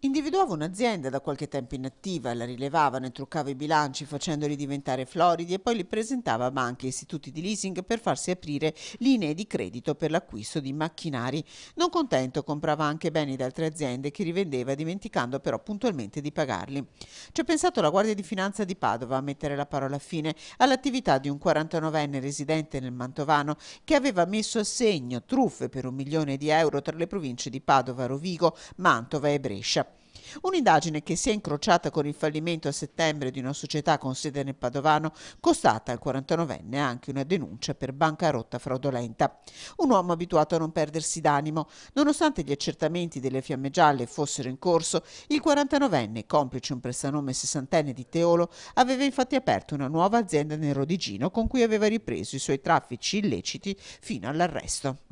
Individuava un'azienda da qualche tempo inattiva, la rilevava, ne truccava i bilanci facendoli diventare floridi e poi li presentava a banche e istituti di leasing per farsi aprire linee di credito per l'acquisto di macchinari. Non contento comprava anche beni da altre aziende che rivendeva dimenticando però puntualmente di pagarli. Ci ha pensato la Guardia di Finanza di Padova a mettere la parola fine all'attività di un 49enne residente nel Mantovano che aveva messo a segno truffe per un milione di euro tra le province di Padova, Rovigo, Mantova e Brescia. Un'indagine che si è incrociata con il fallimento a settembre di una società con sede nel Padovano, costata al 49enne anche una denuncia per bancarotta fraudolenta. Un uomo abituato a non perdersi d'animo. Nonostante gli accertamenti delle fiamme gialle fossero in corso, il 49enne, complice un prestanome sessantenne di Teolo, aveva infatti aperto una nuova azienda nel Rodigino con cui aveva ripreso i suoi traffici illeciti fino all'arresto.